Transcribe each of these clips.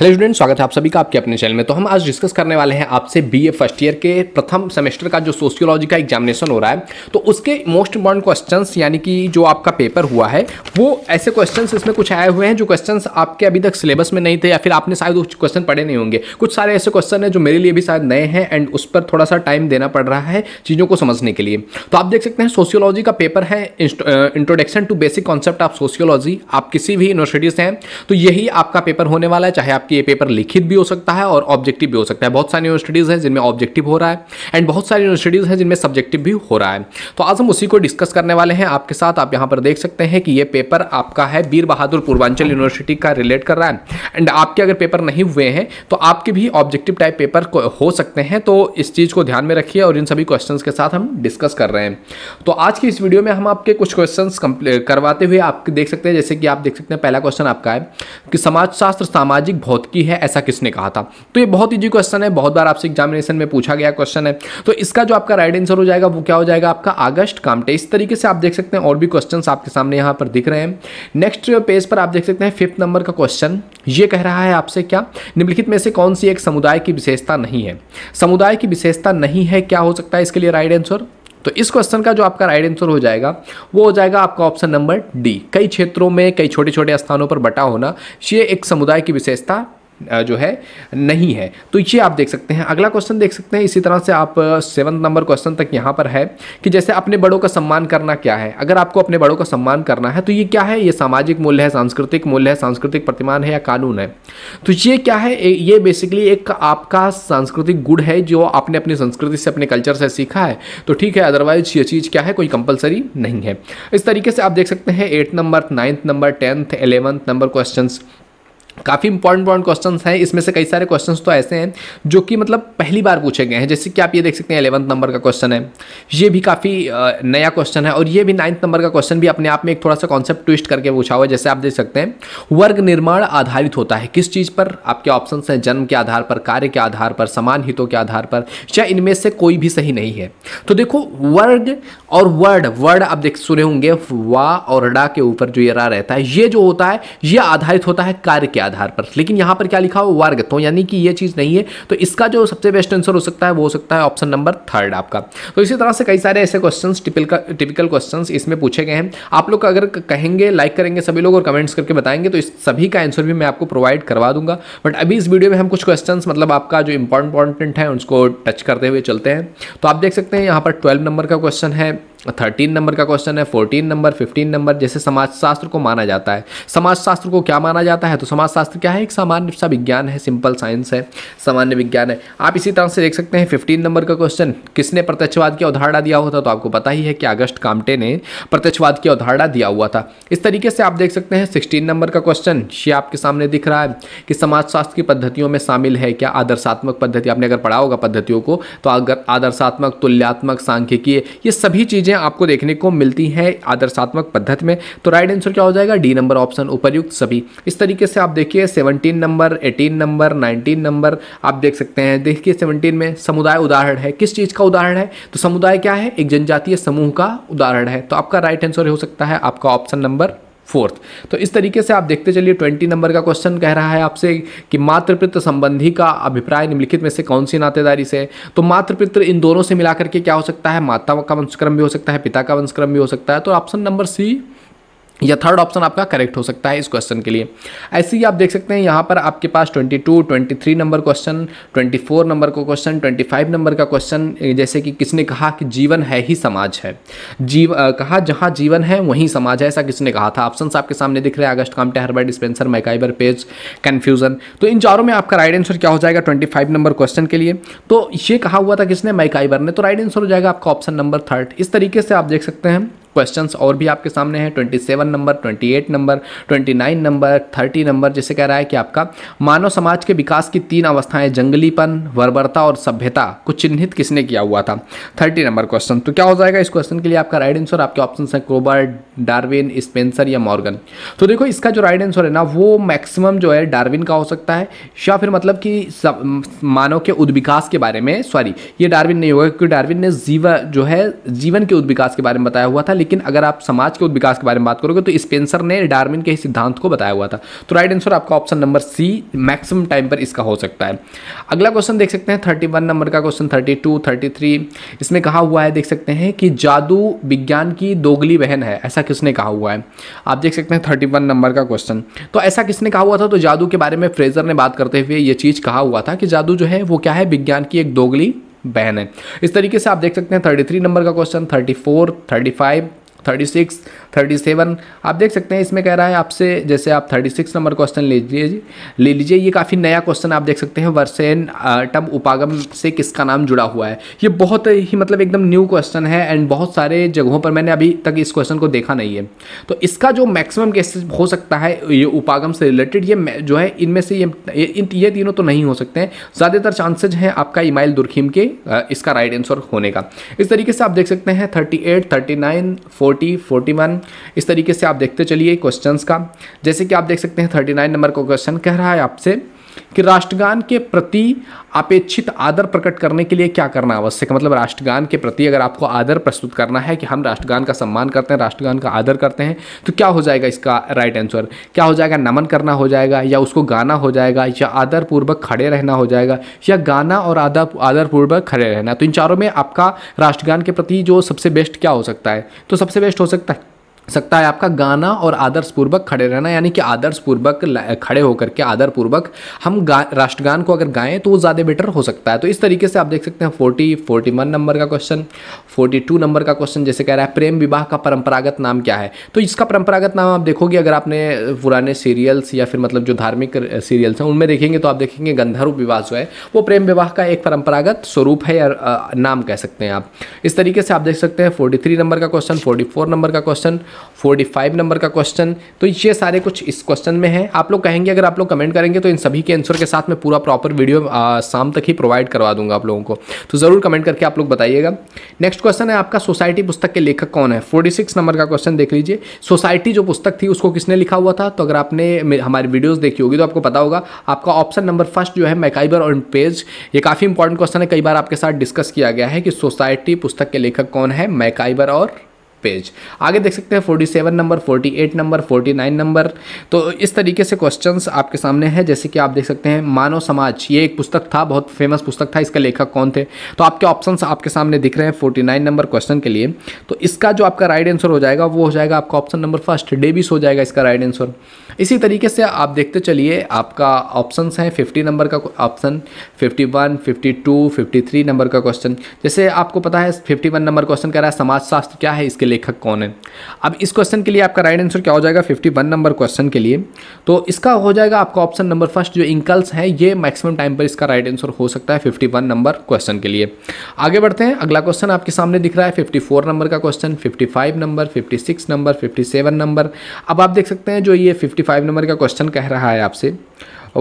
hello student स्वागत है आप सभी का आपके अपने चैनल में तो हम आज डिस्कस करने वाले हैं आपसे बीए फर्स्ट ईयर के प्रथम सेमेस्टर का जो सोशियोलॉजी का एग्जामिनेशन हो रहा है तो उसके मोस्ट इंपॉर्टेंट क्वेश्चंस यानी कि जो आपका पेपर हुआ है वो ऐसे क्वेश्चंस इसमें कुछ आए हुए हैं जो क्वेश्चन आपके अभी तक सिलेबस में नहीं थे या फिर आपने शायद उस क्वेश्चन पढ़े नहीं होंगे कुछ सारे ऐसे क्वेश्चन हैं जो मेरे लिए भी शायद नए हैं एंड उस पर थोड़ा सा टाइम देना पड़ रहा है चीज़ों को समझने के लिए तो आप देख सकते हैं सोशियोलॉजी का पेपर है introduction to basic concept of sociology आप किसी भी यूनिवर्सिटी से हैं तो यही आपका पेपर होने वाला है चाहे आप आपकी ये पेपर लिखित भी हो सकता है और ऑब्जेक्टिव भी हो सकता है बहुत सारी यूनिवर्सिटीज़ हैं जिनमें ऑब्जेक्टिव हो रहा है एंड बहुत सारी यूनिवर्सिटीज़ हैं जिनमें सब्जेक्टिव भी हो रहा है तो आज हम उसी को डिस्कस करने वाले हैं आपके साथ आप यहाँ पर देख सकते हैं कि ये पेपर आपका है वीर बहादुर पूर्वांचल यूनिवर्सिटी का रिलेट कर रहा है एंड आपके अगर पेपर नहीं हुए हैं तो आपके भी ऑब्जेक्टिव टाइप पेपर हो सकते हैं तो इस चीज़ को ध्यान में रखिए और इन सभी क्वेश्चन के साथ हम डिस्कस कर रहे हैं तो आज की इस वीडियो में हम आपके कुछ क्वेश्चन करवाते हुए आप देख सकते हैं जैसे कि आप देख सकते हैं पहला क्वेश्चन आपका है कि समाजशास्त्र सामाजिक भौतिक बहुत की है ऐसा किसने कहा था तो ये बहुत ईजी क्वेश्चन है बहुत बार आपसे एग्जामिनेशन में पूछा गया क्वेश्चन है तो इसका जो आपका राइट आंसर हो जाएगा वो क्या हो जाएगा आपका आगस्ट कामटे इस तरीके से आप देख सकते हैं और भी क्वेश्चन आपके सामने यहाँ पर दिख रहे हैं नेक्स्ट पेज पर आप देख सकते हैं फिफ्थ नंबर का क्वेश्चन ये कह रहा है आपसे क्या निम्नलिखित में से कौन सी एक समुदाय की विशेषता नहीं है समुदाय की विशेषता नहीं है क्या हो सकता है इसके लिए राइट आंसर तो इस क्वेश्चन का जो आपका राइट आंसर हो जाएगा वो हो जाएगा आपका ऑप्शन नंबर डी कई क्षेत्रों में कई छोटे छोटे स्थानों पर बटा होना ये एक समुदाय की विशेषता जो है नहीं है तो ये आप देख सकते हैं अगला क्वेश्चन देख सकते हैं इसी तरह से आप सेवन नंबर क्वेश्चन तक यहाँ पर है कि जैसे अपने बड़ों का सम्मान करना क्या है अगर आपको अपने बड़ों का सम्मान करना है तो ये क्या है ये सामाजिक मूल्य है सांस्कृतिक मूल्य है सांस्कृतिक प्रतिमान है या कानून है तो ये क्या है ये बेसिकली एक आपका सांस्कृतिक गुण है जो आपने अपनी संस्कृति से अपने कल्चर से सीखा है तो ठीक है अदरवाइज ये चीज़ क्या है कोई कंपलसरी नहीं है इस तरीके से आप देख सकते हैं eight number ninth number tenth eleventh number question काफ़ी इंपॉर्टेंट पॉइंट क्वेश्चन हैं इसमें से कई सारे क्वेश्चन तो ऐसे हैं जो कि मतलब पहली बार पूछे गए हैं जैसे कि आप ये देख सकते हैं एलेवंथ नंबर का क्वेश्चन है ये भी काफ़ी नया क्वेश्चन है और ये भी नाइन्थ नंबर का क्वेश्चन भी अपने आप में एक थोड़ा सा कॉन्सेप्ट ट्विस्ट करके पूछा हुआ है जैसे आप देख सकते हैं वर्ग निर्माण आधारित होता है किस चीज़ पर आपके ऑप्शन हैं जन्म के आधार पर कार्य के आधार पर समान हितों के आधार पर या इनमें से कोई भी सही नहीं है तो देखो वर्ग और वर्ड वर्ड आप देख सुने होंगे वा और डा के ऊपर जो ये रा रहता है ये जो होता है ये आधारित होता है कार्य के आधार पर लेकिन यहां पर क्या लिखा हो वर्ग तो यानी कि यह चीज़ नहीं है तो इसका जो सबसे बेस्ट आंसर हो सकता है वो हो सकता है ऑप्शन नंबर थर्ड आपका तो इसी तरह से कई सारे ऐसे क्वेश्चन टिपिकल क्वेश्चन इसमें पूछे गए हैं आप लोग अगर कहेंगे लाइक करेंगे सभी लोग और कमेंट्स करके बताएंगे तो इस सभी का आंसर भी मैं आपको प्रोवाइड करवा दूंगा बट अभी इस वीडियो में हम कुछ क्वेश्चन मतलब आपका जो इंपॉर्टेंट है उसको टच करते हुए चलते हैं तो आप देख सकते हैं यहाँ पर ट्वेल्व नंबर का क्वेश्चन है थर्टीन नंबर का क्वेश्चन है फोर्टीन नंबर फिफ्टीन नंबर जैसे समाजशास्त्र को माना जाता है समाजशास्त्र को क्या माना जाता है तो समाजशास्त्र क्या है एक सामान्य सा विज्ञान है सिंपल साइंस है सामान्य विज्ञान है आप इसी तरह से देख सकते हैं फिफ्टीन नंबर का क्वेश्चन किसने प्रत्यक्षवाद की अवधारणा दिया हुआ था तो आपको पता ही है कि अगस्त कामटे ने प्रत्यक्षवाद की अवधारणा दिया हुआ था इस तरीके से आप देख सकते हैं सिक्सटीन नंबर का क्वेश्चन ये आपके सामने दिख रहा है कि समाजशास्त्र की पद्धतियों में शामिल है क्या आदर्शात्मक पद्धति आपने अगर पढ़ा होगा पद्धतियों को तो अगर आदर्शात्मक तुल्यात्मक सांख्यिकीय ये सभी चीज़ें चीज़ें आपको देखने को मिलती हैं आदर्शात्मक पद्धति में तो राइट आंसर क्या हो जाएगा डी नंबर ऑप्शन उपरयुक्त सभी इस तरीके से आप देखिए seventeen number eighteen number nineteen number आप देख सकते हैं देखिए सेवनटीन में समुदाय उदाहरण है किस चीज़ का उदाहरण है तो समुदाय क्या है एक जनजातीय समूह का उदाहरण है तो आपका राइट आंसर हो सकता है आपका ऑप्शन नंबर फोर्थ तो इस तरीके से आप देखते चलिए ट्वेंटी नंबर का क्वेश्चन कह रहा है आपसे कि मातृपित्र संबंधी का अभिप्राय निम्नलिखित में से कौन सी नातेदारी से तो मातृपित्र इन दोनों से मिलाकर के क्या हो सकता है माता का वंशक्रम भी हो सकता है पिता का वंशक्रम भी हो सकता है तो ऑप्शन नंबर सी या थर्ड ऑप्शन आपका करेक्ट हो सकता है इस क्वेश्चन के लिए ऐसे ही आप देख सकते हैं यहाँ पर आपके पास 22, 23 नंबर क्वेश्चन 24 नंबर का क्वेश्चन 25 नंबर का क्वेश्चन जैसे कि किसने कहा कि जीवन है ही समाज है जीव आ, कहा जहाँ जीवन है वहीं समाज है ऐसा किसने कहा था ऑप्शन आपके सामने दिख रहे हैं Auguste Comte Herbert Spencer MacIver Page confusion तो इन चारों में आपका राइट आंसर क्या हो जाएगा ट्वेंटी नंबर क्वेश्चन के लिए तो ये कहा हुआ था किसने मैकाइबर ने तो राइट आंसर हो जाएगा आपका ऑप्शन नंबर थर्ड इस तरीके से आप देख सकते हैं क्वेश्चंस और भी आपके सामने हैं 27 नंबर 28 नंबर 29 नंबर 30 नंबर जैसे कह रहा है कि आपका मानव समाज के विकास की तीन अवस्थाएं जंगलीपन वर्बरता और सभ्यता को चिन्हित किसने किया हुआ था थर्टी नंबर क्वेश्चन तो क्या हो जाएगा इस क्वेश्चन के लिए आपका राइट आंसर आपके ऑप्शन है क्रोबर्ट डार्विन स्पेंसर या मॉर्गन तो देखो इसका जो राइट आंसर है ना वो मैक्सिमम जो है डार्विन का हो सकता है या फिर मतलब कि मानव के उद्विकास के बारे में सॉरी ये डार्विन नहीं होगा क्योंकि डार्विन ने जीवन जो है जीवन के उद्विकास के बारे में बताया हुआ था लेकिन अगर आप समाज के विकास के बारे में बात करोगे तो स्पेंसर ने डार्विन के सिद्धांत को बताया हुआ था तो राइट आंसर आपका option number C maximum time पर इसका हो सकता है अगला क्वेश्चन देख सकते हैं थर्टी नंबर का क्वेश्चन थर्टी टू इसमें कहा हुआ है देख सकते हैं कि जादू विज्ञान की दोगली बहन है ऐसा किसने कहा हुआ है आप देख सकते हैं थर्टी नंबर का क्वेश्चन तो ऐसा किसने कहा हुआ था तो जादू के बारे में फ्रेजर ने बात करते हुए ये चीज़ कहा हुआ था कि जादू जो है वो क्या है विज्ञान की एक दोगली बहन है इस तरीके से आप देख सकते हैं 33 नंबर का question 34, 35 thirty six thirty seven आप देख सकते हैं इसमें कह रहा है आपसे जैसे आप थर्टी सिक्स नंबर क्वेश्चन ले लीजिए ले लीजिए ये काफ़ी नया क्वेश्चन आप देख सकते हैं वर्सेन टम उपागम से किसका नाम जुड़ा हुआ है ये बहुत ही मतलब एकदम न्यू क्वेश्चन है एंड बहुत सारे जगहों पर मैंने अभी तक इस क्वेश्चन को देखा नहीं है तो इसका जो मैक्सिमम कैसे हो सकता है ये उपागम से रिलेटेड ये जो है इनमें से ये ये तीनों तो नहीं हो सकते हैं ज़्यादातर चांसेज हैं आपका इमाइल दुरखीम के इसका राइट आंसर होने का इस तरीके से आप देख सकते हैं thirty eight thirty nine forty forty one इस तरीके से आप देखते चलिए क्वेश्चंस का जैसे कि आप देख सकते हैं थर्टी नाइन नंबर का क्वेश्चन कह रहा है आपसे कि राष्ट्रगान के प्रति अपेक्षित आदर प्रकट करने के लिए क्या करना आवश्यक है मतलब राष्ट्रगान के प्रति अगर आपको आदर प्रस्तुत करना है कि हम राष्ट्रगान का सम्मान करते हैं राष्ट्रगान का आदर करते हैं तो क्या हो जाएगा इसका राइट आंसर क्या हो जाएगा नमन करना हो जाएगा या उसको गाना हो जाएगा या आदरपूर्वक खड़े रहना हो जाएगा या गाना और आदर आदरपूर्वक खड़े रहना तो इन चारों में आपका राष्ट्रगान के प्रति जो सबसे बेस्ट क्या हो सकता है तो सबसे बेस्ट हो सकता है सकता है आपका गाना और आदर्श पूर्वक खड़े रहना यानी कि आदर्श पूर्वक खड़े होकर के आदर पूर्वक हम राष्ट्रगान को अगर गाएं तो वो ज़्यादा बेटर हो सकता है तो इस तरीके से आप देख सकते हैं फोर्टी फोर्टी वन नंबर का क्वेश्चन फोर्टी टू नंबर का क्वेश्चन जैसे कह रहा है प्रेम विवाह का परंपरागत नाम क्या है तो इसका परंपरागत नाम आप देखोगे अगर आपने पुराने सीरियल्स या फिर मतलब जो धार्मिक सीरियल्स हैं उनमें देखेंगे तो आप देखेंगे गंधर्व विवाह जो है वो प्रेम विवाह का एक परंपरागत स्वरूप है या नाम कह सकते हैं आप इस तरीके से आप देख सकते हैं फोर्टी थ्री नंबर का क्वेश्चन फोर्टी फोर नंबर का क्वेश्चन फोर्टी फाइव नंबर का क्वेश्चन तो ये सारे कुछ इस क्वेश्चन में है आप लोग कहेंगे अगर आप लोग कमेंट करेंगे तो इन सभी के आंसर के साथ मैं पूरा प्रॉपर वीडियो शाम तक ही प्रोवाइड करवा दूंगा आप लोगों को तो ज़रूर कमेंट करके आप लोग बताइएगा नेक्स्ट क्वेश्चन है आपका सोसाइटी पुस्तक के लेखक कौन है फोर्टी सिक्स नंबर का क्वेश्चन देख लीजिए सोसाइटी जो पुस्तक थी उसको किसने लिखा हुआ था तो अगर आपने हमारी वीडियोज़ देखी होगी तो आपको पता होगा आपका ऑप्शन नंबर फर्स्ट जो है मैकाइबर और पेज ये काफ़ी इंपॉर्टेंट क्वेश्चन है कई बार आपके साथ डिस्कस किया गया है कि सोसाइटी पुस्तक के लेखक कौन है मैकाइबर और पेज आगे देख सकते हैं forty seven number forty eight number forty nine number तो इस तरीके से क्वेश्चन आपके सामने है जैसे कि आप देख सकते हैं मानव समाज ये एक पुस्तक था बहुत फेमस पुस्तक था इसका लेखक कौन थे तो आपके ऑप्शन आपके सामने दिख रहे हैं फोर्टी नाइन नंबर क्वेश्चन के लिए तो इसका जो आपका राइट आंसर हो जाएगा वो हो जाएगा आपका ऑप्शन नंबर फर्स्ट डेबिस हो जाएगा इसका राइट आंसर इसी तरीके से आप देखते चलिए आपका ऑप्शन है फिफ्टी नंबर का option fifty one fifty two fifty three number का क्वेश्चन जैसे आपको पता है फिफ्टी वन नंबर क्वेश्चन कह रहा है समाजशास्त्र क्या है इसके लेखक कौन है अब इस क्वेश्चन के लिए आपका राइट आंसर क्या हो जाएगा फिफ्टी वन नंबर क्वेश्चन के लिए तो इसका हो जाएगा आपका ऑप्शन नंबर फर्स्ट जो इंकल्स है ये मैक्सिमम टाइम पर इसका राइट आंसर हो सकता है फिफ्टी वन नंबर क्वेश्चन के लिए आगे बढ़ते हैं अगला क्वेश्चन आपके सामने दिख रहा है फिफ्टी फोर नंबर का question fifty five number fifty six number fifty seven number अब आप देख सकते हैं जो ये फिफ्टी फाइव नंबर का क्वेश्चन कह रहा है आपसे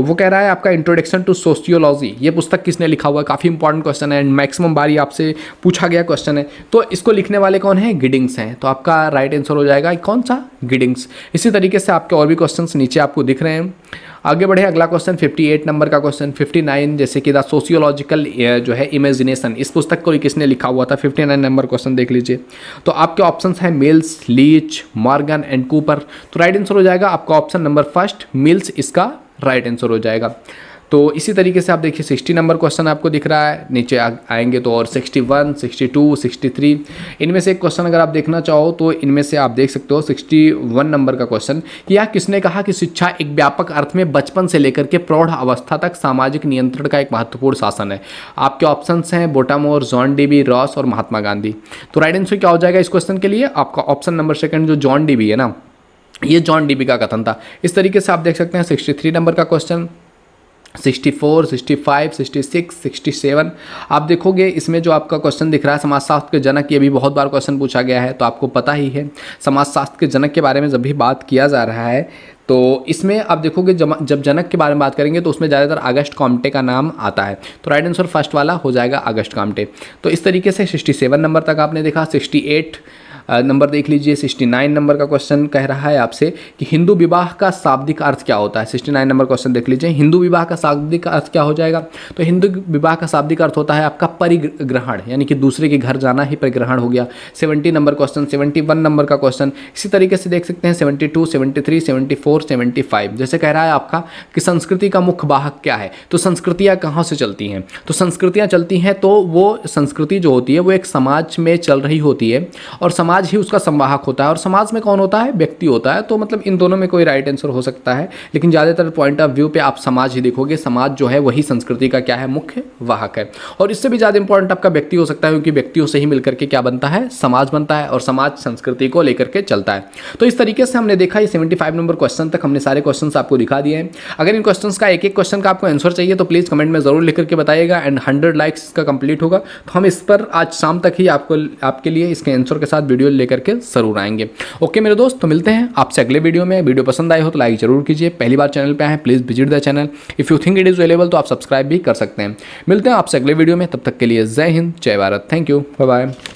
वो कह रहा है आपका इंट्रोडक्शन टू सोशियोलॉजी ये पुस्तक किसने लिखा हुआ है काफ़ी इंपॉर्टेंट क्वेश्चन है एंड मैक्सिमम बारी आपसे पूछा गया क्वेश्चन है तो इसको लिखने वाले कौन है गिडिंग्स हैं तो आपका राइट आंसर हो जाएगा कौन सा गिडिंग्स इसी तरीके से आपके और भी क्वेश्चन नीचे आपको दिख रहे हैं आगे बढ़े अगला क्वेश्चन 58 नंबर का क्वेश्चन 59 जैसे कि द सोशियोलॉजिकल जो है इमेजिनेशन इस पुस्तक को किसने लिखा हुआ था 59 नंबर क्वेश्चन देख लीजिए तो आपके ऑप्शंस हैं Mills Leach Morgan and Cooper तो राइट आंसर हो जाएगा आपका ऑप्शन नंबर फर्स्ट मिल्स इसका राइट आंसर हो जाएगा तो इसी तरीके से आप देखिए सिक्सटी नंबर क्वेश्चन आपको दिख रहा है नीचे आ, आएंगे तो और sixty one sixty two sixty three इनमें से एक क्वेश्चन अगर आप देखना चाहो तो इनमें से आप देख सकते हो सिक्सटी वन नंबर का क्वेश्चन कि यह किसने कहा कि शिक्षा एक व्यापक अर्थ में बचपन से लेकर के प्रौढ़ अवस्था तक सामाजिक नियंत्रण का एक महत्वपूर्ण शासन है आपके ऑप्शन हैं Bottomore John D B Ross और महात्मा गांधी तो राइट आंसर क्या हो जाएगा इस क्वेश्चन के लिए आपका ऑप्शन नंबर सेकेंड जो जॉन डी बी है ना ये जॉन डीबी का कथन था इस तरीके से आप देख सकते हैं सिक्सटी थ्री नंबर का question sixty sixty four five sixty six sixty seven आप देखोगे इसमें जो आपका क्वेश्चन दिख रहा है समाजशास्त्र के जनक ये भी बहुत बार क्वेश्चन पूछा गया है तो आपको पता ही है समाजशास्त्र के जनक के बारे में जब भी बात किया जा रहा है तो इसमें आप देखोगे जब, जब जनक के बारे में बात करेंगे तो उसमें ज़्यादातर अगस्त कॉम्टे का नाम आता है तो राइट आंसर फर्स्ट वाला हो जाएगा अगस्त कॉम्टे तो इस तरीके से सेवन नंबर तक आपने देखा एट नंबर देख लीजिए सिक्सटी नाइन नंबर का क्वेश्चन कह रहा है आपसे कि हिंदू विवाह का शाब्दिक अर्थ क्या होता है सिक्सटी नाइन नंबर क्वेश्चन देख लीजिए हिंदू विवाह का शाब्दिक अर्थ क्या हो जाएगा तो हिंदू विवाह का शाब्दिक अर्थ होता है आपका परिग्रहण यानी कि दूसरे के घर जाना ही परिग्रहण हो गया seventy number question seventy one number का क्वेश्चन इसी तरीके से देख सकते हैं seventy two seventy three seventy four seventy five जैसे कह रहा है आपका कि संस्कृति का मुख्य वाहक क्या है तो संस्कृतियाँ कहाँ से चलती हैं तो संस्कृतियाँ चलती हैं तो वो संस्कृति जो होती है वो एक समाज में चल रही होती है और समाज समाज ही उसका संवाहक होता है और समाज में कौन होता है व्यक्ति होता है तो मतलब इन दोनों में कोई राइट आंसर हो सकता है लेकिन ज़्यादातर पॉइंट ऑफ व्यू पे आप समाज ही देखोगे समाज जो है वही संस्कृति का क्या है मुख्य वाहक है और इससे भी ज़्यादा इंपॉर्टेंट आपका व्यक्ति हो सकता है क्योंकि व्यक्तियों से ही मिलकर के क्या बनता है समाज बनता है और समाज संस्कृति को लेकर के चलता है तो इस तरीके से हमने देखा ये सेवेंटी नंबर क्वेश्चन तक हमने सारे क्वेश्चन आपको दिखा दिए हैं अगर इन क्वेश्चन का एक एक क्वेश्चन का आपको आंसर चाहिए तो प्लीज़ कमेंट में ज़रूर लिख करके बताइएगा एंड हंड्रेड लाइक्स का कंप्लीट होगा तो हम इस पर आज शाम तक ही आपको आपके लिए इसके आंसर के साथ वीडियो वीडियो लेकर के जरूर आएंगे ओके मेरे दोस्त तो मिलते हैं आपसे अगले वीडियो में वीडियो पसंद आए हो तो लाइक जरूर कीजिए पहली बार चैनल पर आए please visit the channel if you think it is available तो आप सब्सक्राइब भी कर सकते हैं मिलते हैं आपसे अगले वीडियो में तब तक के लिए जय हिंद जय Bharat thank you bye bye